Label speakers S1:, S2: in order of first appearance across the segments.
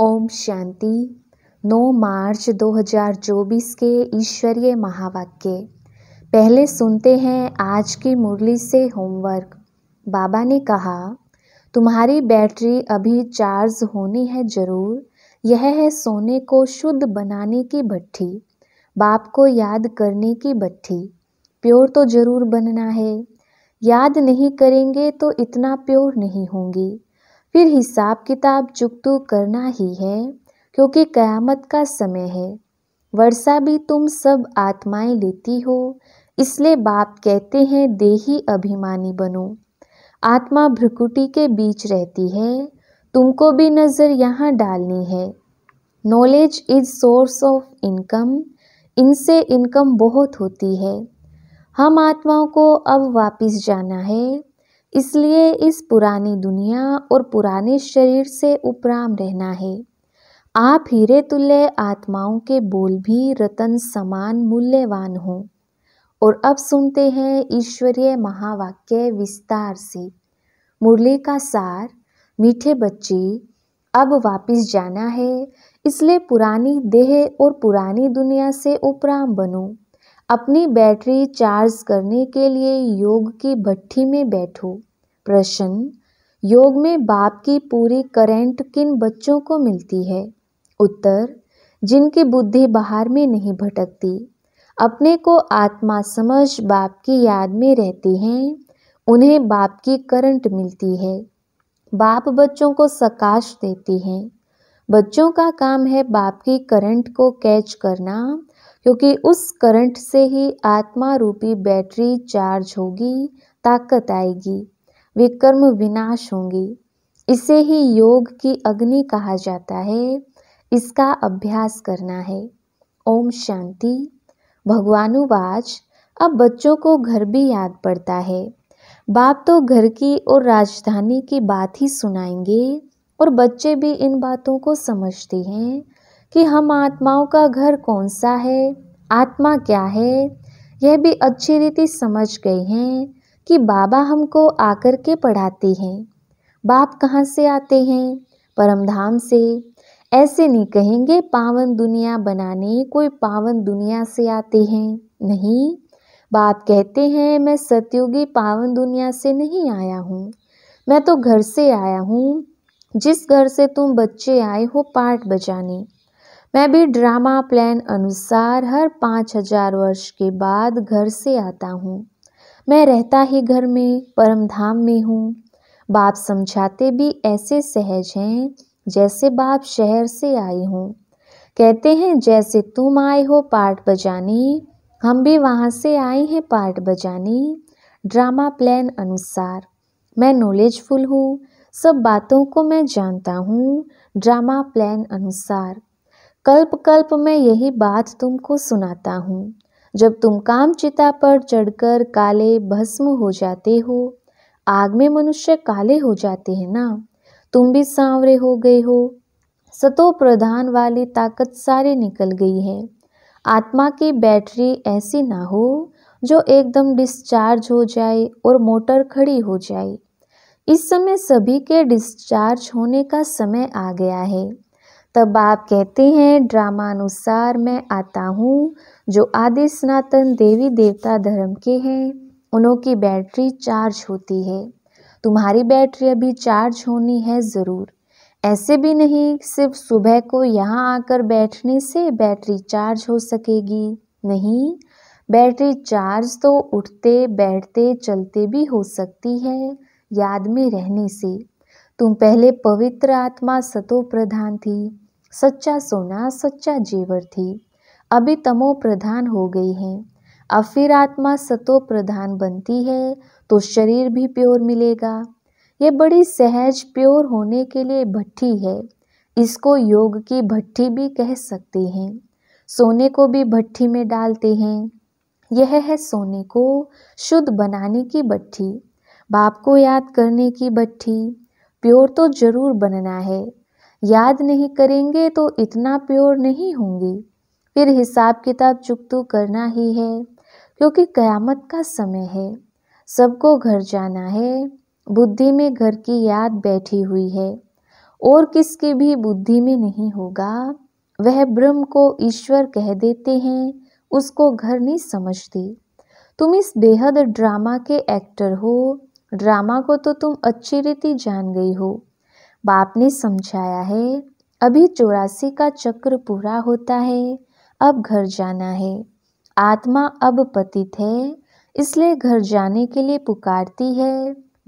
S1: ओम शांति 9 मार्च 2024 के ईश्वरीय महावाक्य पहले सुनते हैं आज की मुरली से होमवर्क बाबा ने कहा तुम्हारी बैटरी अभी चार्ज होनी है जरूर यह है सोने को शुद्ध बनाने की भट्टी बाप को याद करने की भट्टी प्योर तो जरूर बनना है याद नहीं करेंगे तो इतना प्योर नहीं होंगी फिर हिसाब किताब तो करना ही है क्योंकि कयामत का समय है वर्षा भी तुम सब आत्माएं लेती हो इसलिए बाप कहते हैं देही अभिमानी बनो आत्मा भ्रुकुटी के बीच रहती है तुमको भी नज़र यहाँ डालनी है knowledge is source of income इनसे इनकम बहुत होती है हम आत्माओं को अब वापस जाना है इसलिए इस पुरानी दुनिया और पुराने शरीर से उपराम रहना है आप हीरे तुल्य आत्माओं के बोल भी रतन समान मूल्यवान हों और अब सुनते हैं ईश्वरीय महावाक्य विस्तार से मुरली का सार मीठे बच्चे अब वापस जाना है इसलिए पुरानी देह और पुरानी दुनिया से उपराम बनो अपनी बैटरी चार्ज करने के लिए योग की भट्ठी में बैठो प्रश्न योग में बाप की पूरी करंट किन बच्चों को मिलती है उत्तर जिनकी बुद्धि बाहर में नहीं भटकती अपने को आत्मा समझ बाप की याद में रहते हैं उन्हें बाप की करंट मिलती है बाप बच्चों को सकाश देती हैं बच्चों का काम है बाप की करंट को कैच करना क्योंकि उस करंट से ही आत्मा रूपी बैटरी चार्ज होगी ताकत आएगी वे कर्म विनाश होंगे इसे ही योग की अग्नि कहा जाता है इसका अभ्यास करना है ओम शांति भगवानुवाच अब बच्चों को घर भी याद पड़ता है बाप तो घर की और राजधानी की बात ही सुनाएंगे और बच्चे भी इन बातों को समझते हैं कि हम आत्माओं का घर कौन सा है आत्मा क्या है यह भी अच्छी रीति समझ गए हैं कि बाबा हमको आकर के पढ़ाते हैं बाप कहाँ से आते हैं परमधाम से ऐसे नहीं कहेंगे पावन दुनिया बनाने कोई पावन दुनिया से आते हैं नहीं बाप कहते हैं मैं सतयुगी पावन दुनिया से नहीं आया हूँ मैं तो घर से आया हूँ जिस घर से तुम बच्चे आए हो पाठ बजाने मैं भी ड्रामा प्लान अनुसार हर पाँच हजार वर्ष के बाद घर से आता हूँ मैं रहता ही घर में परम धाम में हूँ बाप समझाते भी ऐसे सहज हैं जैसे बाप शहर से आए हों कहते हैं जैसे तुम आए हो पार्ट बजाने हम भी वहाँ से आए हैं पार्ट बजाने ड्रामा प्लान अनुसार मैं नॉलेजफुल हूँ सब बातों को मैं जानता हूँ ड्रामा प्लान अनुसार कल्प कल्प में यही बात तुमको सुनाता हूँ जब तुम काम चिता पर चढ़कर काले भस्म हो जाते हो आग में मनुष्य काले हो जाते हैं ना तुम भी सांवरे हो गए हो सतो प्रधान वाली ताकत सारी निकल गई है आत्मा की बैटरी ऐसी ना हो जो एकदम डिस्चार्ज हो जाए और मोटर खड़ी हो जाए इस समय सभी के डिस्चार्ज होने का समय आ गया है तब बाप कहते हैं ड्रामानुसार मैं आता हूँ जो आदि सनातन देवी देवता धर्म के हैं उनकी बैटरी चार्ज होती है तुम्हारी बैटरी अभी चार्ज होनी है ज़रूर ऐसे भी नहीं सिर्फ सुबह को यहाँ आकर बैठने से बैटरी चार्ज हो सकेगी नहीं बैटरी चार्ज तो उठते बैठते चलते भी हो सकती है याद में रहने से तुम पहले पवित्र आत्मा सतो प्रधान थी सच्चा सोना सच्चा जेवर थी अभी तमो प्रधान हो गई है अब फिर आत्मा सतो प्रधान बनती है तो शरीर भी प्योर मिलेगा ये बड़ी सहज प्योर होने के लिए भट्टी है इसको योग की भट्टी भी कह सकते हैं सोने को भी भट्टी में डालते हैं यह है सोने को शुद्ध बनाने की भट्टी बाप को याद करने की भट्टी प्योर तो जरूर बनना है याद नहीं करेंगे तो इतना प्योर नहीं होंगे फिर हिसाब किताब चुक तो करना ही है क्योंकि क़यामत का समय है सबको घर जाना है बुद्धि में घर की याद बैठी हुई है और किसकी भी बुद्धि में नहीं होगा वह ब्रह्म को ईश्वर कह देते हैं उसको घर नहीं समझती तुम इस बेहद ड्रामा के एक्टर हो ड्रामा को तो तुम अच्छी रीति जान गई हो बाप ने समझाया है अभी चौरासी का चक्र पूरा होता है अब घर जाना है आत्मा अब पतित है इसलिए घर जाने के लिए पुकारती है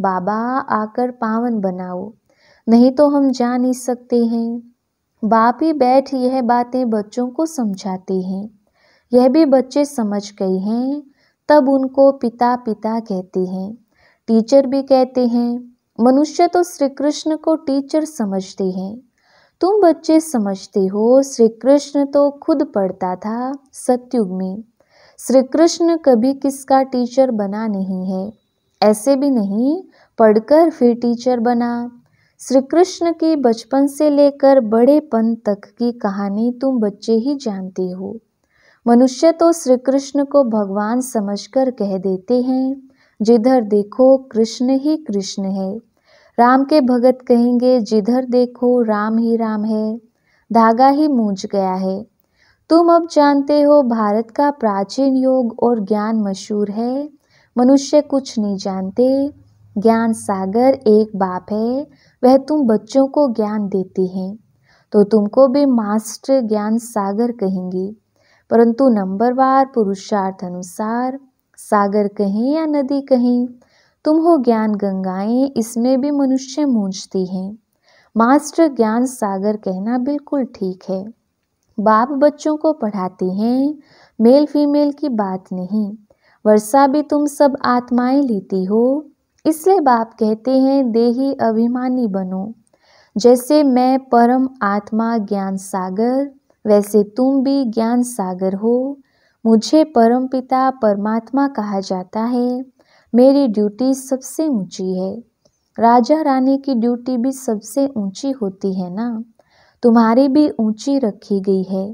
S1: बाबा आकर पावन बनाओ नहीं तो हम जा नहीं सकते हैं बाप ही बैठ यह बातें बच्चों को समझाते हैं यह भी बच्चे समझ गए हैं तब उनको पिता पिता कहते हैं टीचर भी कहते हैं मनुष्य तो श्री कृष्ण को टीचर समझते हैं तुम बच्चे समझते हो श्री कृष्ण तो खुद पढ़ता था सत्युग में श्री कृष्ण कभी किसका टीचर बना नहीं है ऐसे भी नहीं पढ़कर फिर टीचर बना श्री कृष्ण की बचपन से लेकर बड़ेपन तक की कहानी तुम बच्चे ही जानते हो मनुष्य तो श्री कृष्ण को भगवान समझकर कह देते हैं जिधर देखो कृष्ण ही कृष्ण है राम के भगत कहेंगे जिधर देखो राम ही राम है धागा ही मूझ गया है तुम अब जानते हो भारत का प्राचीन योग और ज्ञान मशहूर है मनुष्य कुछ नहीं जानते ज्ञान सागर एक बाप है वह तुम बच्चों को ज्ञान देती हैं तो तुमको भी मास्टर ज्ञान सागर कहेंगी परंतु नंबरवार पुरुषार्थ अनुसार सागर कहें या नदी कहें तुम हो ज्ञान गंगाएं इसमें भी मनुष्य मूंझती हैं मास्टर ज्ञान सागर कहना बिल्कुल ठीक है बाप बच्चों को पढ़ाते हैं मेल फीमेल की बात नहीं वर्षा भी तुम सब आत्माएं लेती हो इसलिए बाप कहते हैं देही अभिमानी बनो जैसे मैं परम आत्मा ज्ञान सागर वैसे तुम भी ज्ञान सागर हो मुझे परमपिता परमात्मा कहा जाता है मेरी ड्यूटी सबसे ऊंची है राजा रानी की ड्यूटी भी सबसे ऊंची होती है ना तुम्हारी भी ऊंची रखी गई है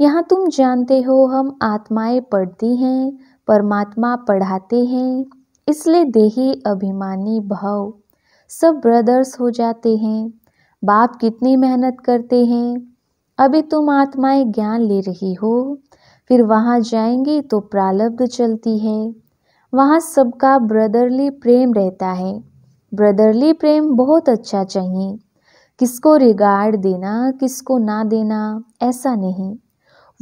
S1: यहाँ तुम जानते हो हम आत्माएं पढ़ती हैं परमात्मा पढ़ाते हैं इसलिए देही अभिमानी भाव सब ब्रदर्स हो जाते हैं बाप कितनी मेहनत करते हैं अभी तुम आत्माएं ज्ञान ले रही हो फिर वहाँ जाएंगे तो प्रालब्ध चलती है वहाँ सबका ब्रदरली प्रेम रहता है ब्रदरली प्रेम बहुत अच्छा चाहिए किसको रिगार्ड देना किसको ना देना ऐसा नहीं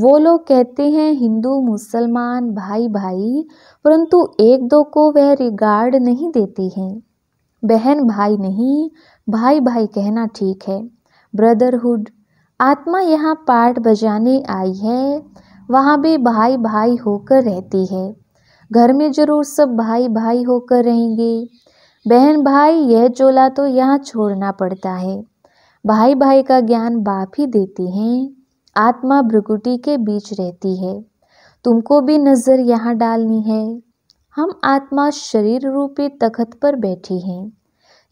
S1: वो लोग कहते हैं हिंदू मुसलमान भाई भाई परंतु एक दो को वह रिगार्ड नहीं देती हैं बहन भाई नहीं भाई भाई कहना ठीक है ब्रदरहुड आत्मा यहाँ पार्ट बजाने आई है वहाँ भी भाई भाई होकर रहती है घर में जरूर सब भाई भाई होकर रहेंगे बहन भाई यह चोला तो यहाँ छोड़ना पड़ता है भाई भाई का ज्ञान बाप ही देती हैं आत्मा भ्रुकुटी के बीच रहती है तुमको भी नज़र यहाँ डालनी है हम आत्मा शरीर रूपी तखत पर बैठी हैं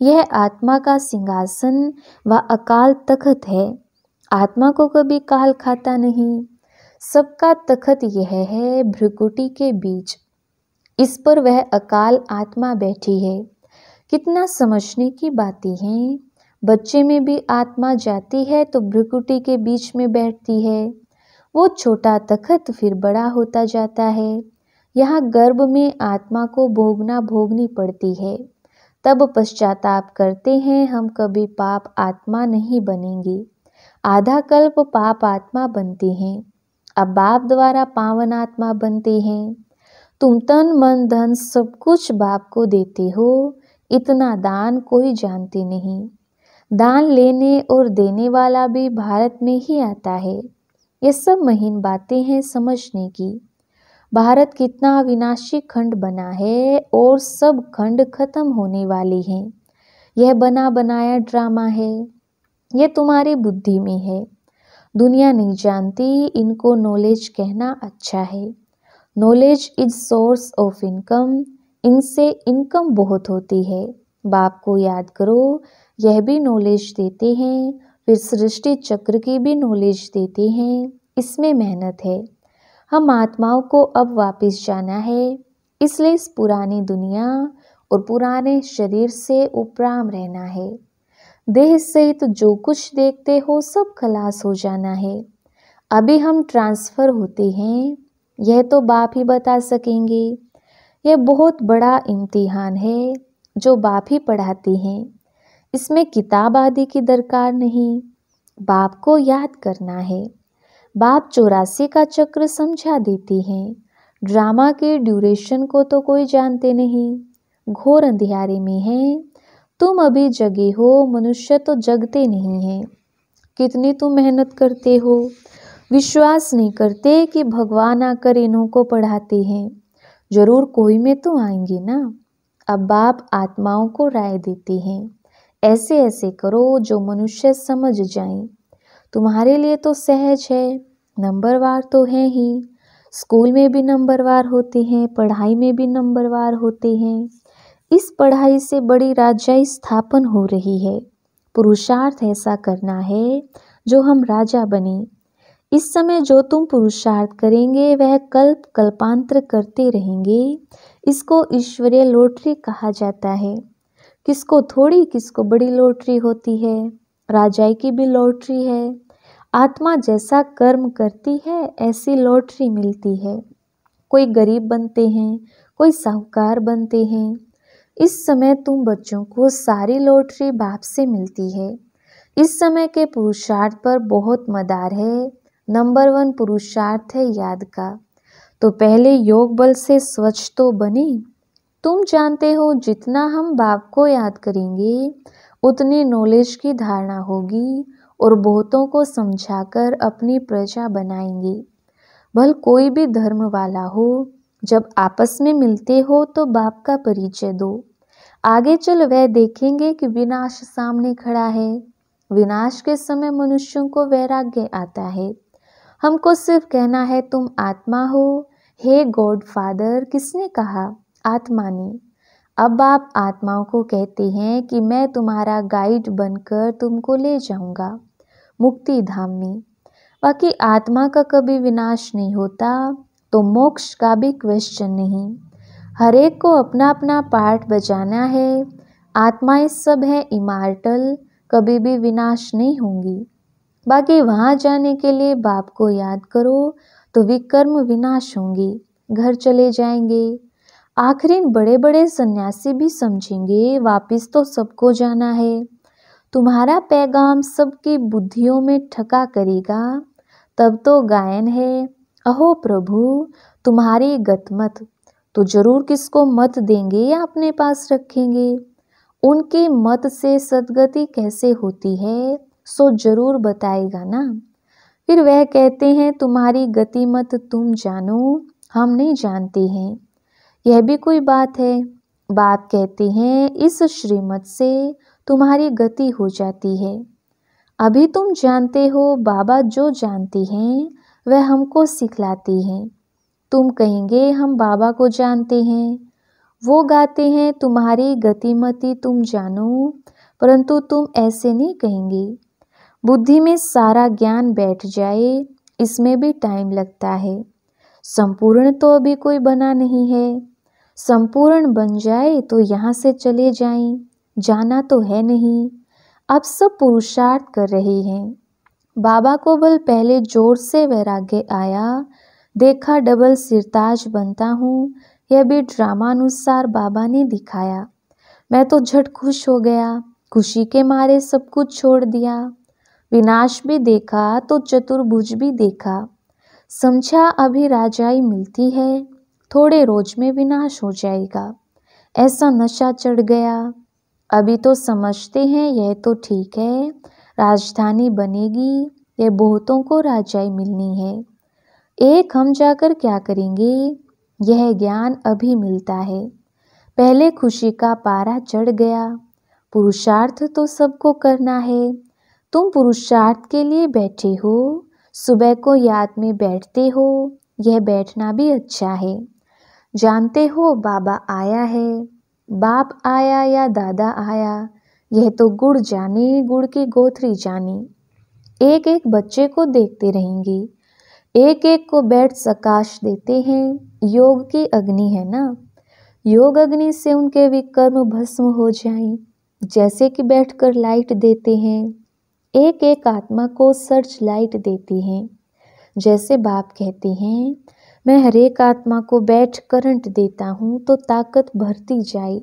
S1: यह आत्मा का सिंहासन व अकाल तखत है आत्मा को कभी काल खाता नहीं सबका तखत यह है भ्रुकुटी के बीच इस पर वह अकाल आत्मा बैठी है कितना समझने की बातें हैं बच्चे में भी आत्मा जाती है तो भ्रुकुटी के बीच में बैठती है वो छोटा तखत फिर बड़ा होता जाता है यहाँ गर्भ में आत्मा को भोगना भोगनी पड़ती है तब पश्चाताप करते हैं हम कभी पाप आत्मा नहीं बनेंगे आधा कल्प पाप आत्मा बनती हैं आप बाप द्वारा पावन आत्मा बनते हैं तुम तन मन धन सब कुछ बाप को देते हो इतना दान कोई जानते नहीं दान लेने और देने वाला भी भारत में ही आता है ये सब महीन बातें हैं समझने की भारत कितना अविनाशी खंड बना है और सब खंड खत्म होने वाले हैं यह बना बनाया ड्रामा है यह तुम्हारी बुद्धि में है दुनिया नहीं जानती इनको नॉलेज कहना अच्छा है knowledge is source of income इनसे इनकम बहुत होती है बाप को याद करो यह भी नॉलेज देते हैं फिर सृष्टि चक्र की भी नॉलेज देते हैं इसमें मेहनत है हम आत्माओं को अब वापस जाना है इसलिए इस पुरानी दुनिया और पुराने शरीर से उपराम रहना है देह सहित जो कुछ देखते हो सब खलास हो जाना है अभी हम ट्रांसफ़र होते हैं यह तो बाप ही बता सकेंगे यह बहुत बड़ा इम्तिहान है जो बाप ही पढ़ाते हैं इसमें किताब आदि की दरकार नहीं बाप को याद करना है बाप चौरासी का चक्र समझा देते हैं ड्रामा के ड्यूरेशन को तो कोई जानते नहीं घोर अंधेरे में हैं तुम अभी जगे हो मनुष्य तो जगते नहीं हैं कितनी तुम मेहनत करते हो विश्वास नहीं करते कि भगवान आकर इन्हों को पढ़ाते हैं जरूर कोई में तो आएंगे ना अब बाप आत्माओं को राय देते हैं ऐसे ऐसे करो जो मनुष्य समझ जाएं तुम्हारे लिए तो सहज है नंबरवार तो है ही स्कूल में भी नंबरवार होते हैं पढ़ाई में भी नंबरवार होते हैं इस पढ़ाई से बड़ी राज्य स्थापन हो रही है पुरुषार्थ ऐसा करना है जो हम राजा बने इस समय जो तुम पुरुषार्थ करेंगे वह कल्प कल्पांतर करते रहेंगे इसको ईश्वरीय लोटरी कहा जाता है किसको थोड़ी किसको बड़ी लोटरी होती है राजाई की भी लोटरी है आत्मा जैसा कर्म करती है ऐसी लॉटरी मिलती है कोई गरीब बनते हैं कोई साहूकार बनते हैं इस समय तुम बच्चों को सारी लॉटरी बाप से मिलती है इस समय के पुरुषार्थ पर बहुत मदार है नंबर वन पुरुषार्थ है याद का तो पहले योग बल से स्वच्छ तो बने तुम जानते हो जितना हम बाप को याद करेंगे उतनी नॉलेज की धारणा होगी और बहुतों को समझाकर अपनी प्रजा बनाएंगे भल कोई भी धर्म वाला हो जब आपस में मिलते हो तो बाप का परिचय दो आगे चल वह देखेंगे कि विनाश सामने खड़ा है विनाश के समय मनुष्यों को वैराग्य आता है हमको सिर्फ कहना है तुम आत्मा हो हे गॉड फादर किसने कहा आत्मा ने अब आप आत्माओं को कहते हैं कि मैं तुम्हारा गाइड बनकर तुमको ले जाऊंगा मुक्ति धाम में बाकी आत्मा का कभी विनाश नहीं होता तो मोक्ष का भी क्वेश्चन नहीं हर एक को अपना अपना पार्ट बजाना है आत्माएं सब है इमार्टल कभी भी विनाश नहीं होंगी बाकी वहाँ जाने के लिए बाप को याद करो तो विकर्म विनाश होंगे घर चले जाएंगे आखिरी बड़े बड़े सन्यासी भी समझेंगे वापस तो सबको जाना है तुम्हारा पैगाम सबकी बुद्धियों में ठका करेगा तब तो गायन है अहो प्रभु तुम्हारी गतमत तो जरूर किसको मत देंगे या अपने पास रखेंगे उनके मत से सदगति कैसे होती है सो जरूर बताएगा ना फिर वह कहते हैं तुम्हारी गति मत तुम जानो हम नहीं जानते हैं यह भी कोई बात है बाप कहते हैं इस श्रीमत से तुम्हारी गति हो जाती है अभी तुम जानते हो बाबा जो जानती हैं वह हमको सिखलाती हैं तुम कहेंगे हम बाबा को जानते हैं वो गाते हैं तुम्हारी गतिमति तुम जानो परंतु तुम ऐसे नहीं कहेंगे बुद्धि में सारा ज्ञान बैठ जाए इसमें भी टाइम लगता है संपूर्ण तो अभी कोई बना नहीं है संपूर्ण बन जाए तो यहाँ से चले जाएं जाना तो है नहीं अब सब पुरुषार्थ कर रहे हैं बाबा को बल पहले जोर से वैराग्य आया देखा डबल सिरताज बनता हूँ यह भी ड्रामा अनुसार बाबा ने दिखाया मैं तो झट खुश हो गया खुशी के मारे सब कुछ छोड़ दिया विनाश भी देखा तो चतुर्भुज भी देखा समझा अभी राजाई मिलती है थोड़े रोज में विनाश हो जाएगा ऐसा नशा चढ़ गया अभी तो समझते हैं यह तो ठीक है राजधानी बनेगी यह बहुतों को राजाई मिलनी है एक हम जाकर क्या करेंगे यह ज्ञान अभी मिलता है पहले खुशी का पारा चढ़ गया पुरुषार्थ तो सबको करना है तुम पुरुषार्थ के लिए बैठे हो सुबह को याद में बैठते हो यह बैठना भी अच्छा है जानते हो बाबा आया है बाप आया या दादा आया यह तो गुड़ जाने गुड़ की गोथरी जाने एक एक बच्चे को देखते रहेंगे एक एक को बैठ सकाश देते हैं योग की अग्नि है ना योग अग्नि से उनके विकर्म भस्म हो जाएं जैसे कि बैठकर लाइट देते हैं एक एक आत्मा को सर्च लाइट देती हैं जैसे बाप कहते हैं मैं हरेक आत्मा को बैठ करंट देता हूँ तो ताकत भरती जाए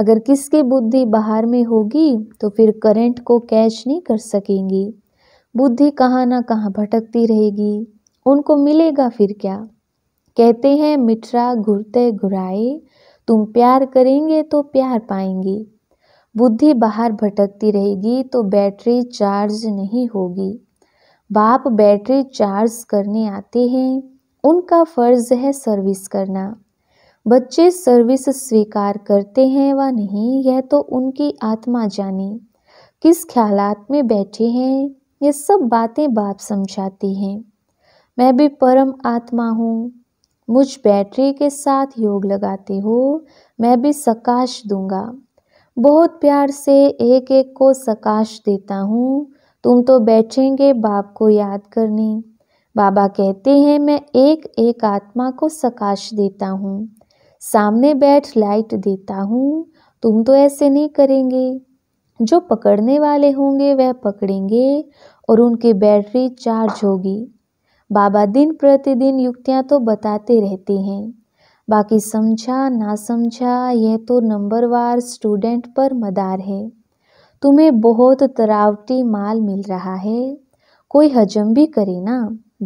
S1: अगर किसकी बुद्धि बाहर में होगी तो फिर करंट को कैच नहीं कर सकेंगी बुद्धि कहाँ ना कहाँ भटकती रहेगी उनको मिलेगा फिर क्या कहते हैं मिठरा घुरते घुराए तुम प्यार करेंगे तो प्यार पाएंगे बुद्धि बाहर भटकती रहेगी तो बैटरी चार्ज नहीं होगी बाप बैटरी चार्ज करने आते हैं उनका फर्ज है सर्विस करना बच्चे सर्विस स्वीकार करते हैं व नहीं यह तो उनकी आत्मा जाने किस ख्यालात में बैठे हैं ये सब बातें बाप समझाती हैं मैं भी परम आत्मा हूँ मुझ बैटरी के साथ योग लगाते हो मैं भी सकाश दूंगा बहुत प्यार से एक एक को सकाश देता हूँ तुम तो बैठेंगे बाप को याद करने बाबा कहते हैं मैं एक एक आत्मा को सकाश देता हूँ सामने बैठ लाइट देता हूँ तुम तो ऐसे नहीं करेंगे जो पकड़ने वाले होंगे वह पकड़ेंगे और उनकी बैटरी चार्ज होगी बाबा दिन प्रतिदिन युक्तियाँ तो बताते रहते हैं बाकी समझा ना समझा यह तो नंबरवार स्टूडेंट पर मदार है तुम्हें बहुत तरावटी माल मिल रहा है कोई हजम भी करे ना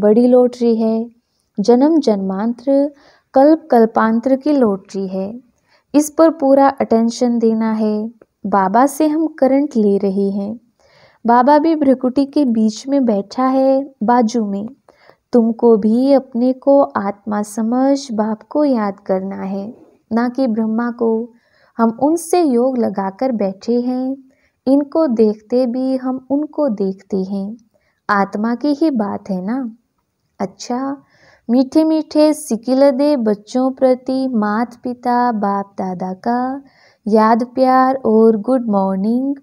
S1: बड़ी लॉटरी है जन्म जन्मांतर कल्प कल्पांतर की लॉटरी है इस पर पूरा अटेंशन देना है बाबा से हम करंट ले रहे हैं बाबा भी भ्रिकुटी के बीच में बैठा है बाजू में तुमको भी अपने को आत्मा समझ बाप को याद करना है ना कि ब्रह्मा को हम उनसे योग लगाकर बैठे हैं इनको देखते भी हम उनको देखते हैं आत्मा की ही बात है ना अच्छा मीठे मीठे सिकिलदे बच्चों प्रति मात पिता बाप दादा का याद प्यार और गुड मॉर्निंग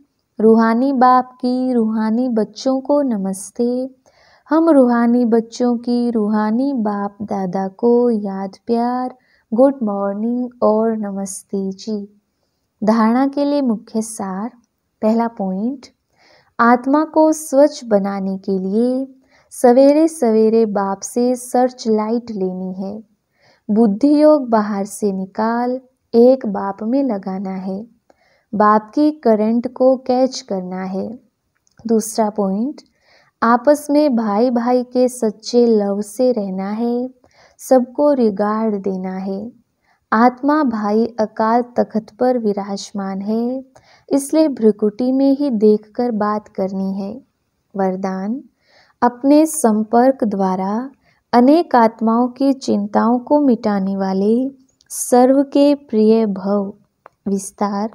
S1: रूहानी बाप की रूहानी बच्चों को नमस्ते हम रूहानी बच्चों की रूहानी बाप दादा को याद प्यार गुड मॉर्निंग और नमस्ते जी धारणा के लिए मुख्य सार पहला पॉइंट आत्मा को स्वच्छ बनाने के लिए सवेरे सवेरे बाप से सर्च लाइट लेनी है बुद्धि योग बाहर से निकाल एक बाप में लगाना है बाप की करंट को कैच करना है दूसरा पॉइंट आपस में भाई भाई के सच्चे लव से रहना है सबको रिगार्ड देना है आत्मा भाई अकाल तखत पर विराजमान है इसलिए भ्रिकुटी में ही देखकर बात करनी है वरदान अपने संपर्क द्वारा अनेक आत्माओं की चिंताओं को मिटाने वाले सर्व के प्रिय भव विस्तार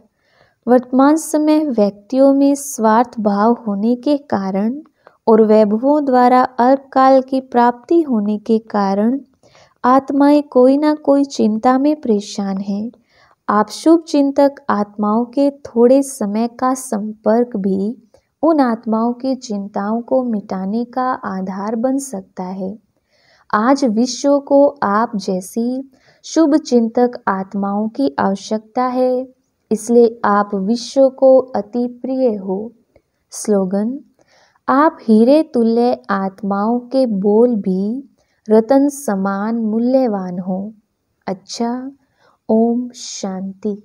S1: वर्तमान समय व्यक्तियों में स्वार्थ भाव होने के कारण और वैभवों द्वारा अल्पकाल की प्राप्ति होने के कारण आत्माएं कोई ना कोई चिंता में परेशान हैं आप शुभ चिंतक आत्माओं के थोड़े समय का संपर्क भी उन आत्माओं की चिंताओं को मिटाने का आधार बन सकता है आज विश्व को आप जैसी शुभ चिंतक आत्माओं की आवश्यकता है इसलिए आप विश्व को अति प्रिय हो स्लोगन आप हीरे तुल्य आत्माओं के बोल भी रतन समान मूल्यवान हो अच्छा ओम शांति